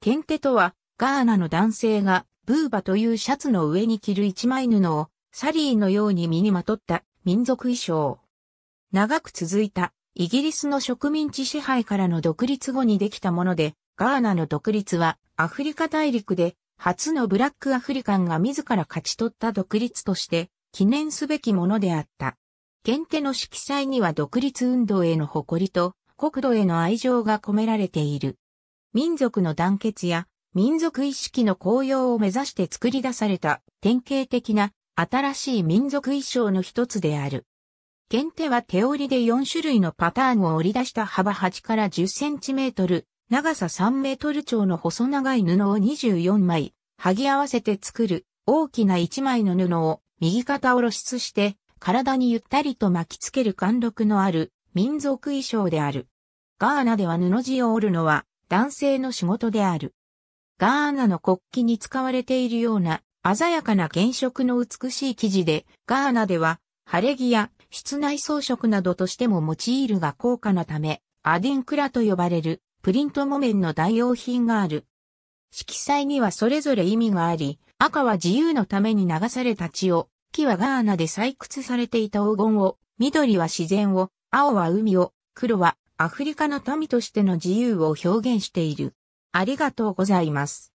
ケンテとは、ガーナの男性が、ブーバというシャツの上に着る一枚布を、サリーのように身にまとった民族衣装。長く続いた、イギリスの植民地支配からの独立後にできたもので、ガーナの独立は、アフリカ大陸で、初のブラックアフリカンが自ら勝ち取った独立として、記念すべきものであった。ケンテの色彩には独立運動への誇りと、国土への愛情が込められている。民族の団結や民族意識の高揚を目指して作り出された典型的な新しい民族衣装の一つである。原手は手織りで4種類のパターンを織り出した幅8から10センチメートル、長さ3メートル長の細長い布を24枚、剥ぎ合わせて作る大きな1枚の布を右肩を露出して体にゆったりと巻きつける貫禄のある民族衣装である。ガーナでは布地を織るのは男性の仕事である。ガーナの国旗に使われているような鮮やかな原色の美しい生地で、ガーナでは晴れ着や室内装飾などとしても用いるが高価なため、アディンクラと呼ばれるプリント木綿の代用品がある。色彩にはそれぞれ意味があり、赤は自由のために流された血を、木はガーナで採掘されていた黄金を、緑は自然を、青は海を、黒はアフリカの民としての自由を表現している。ありがとうございます。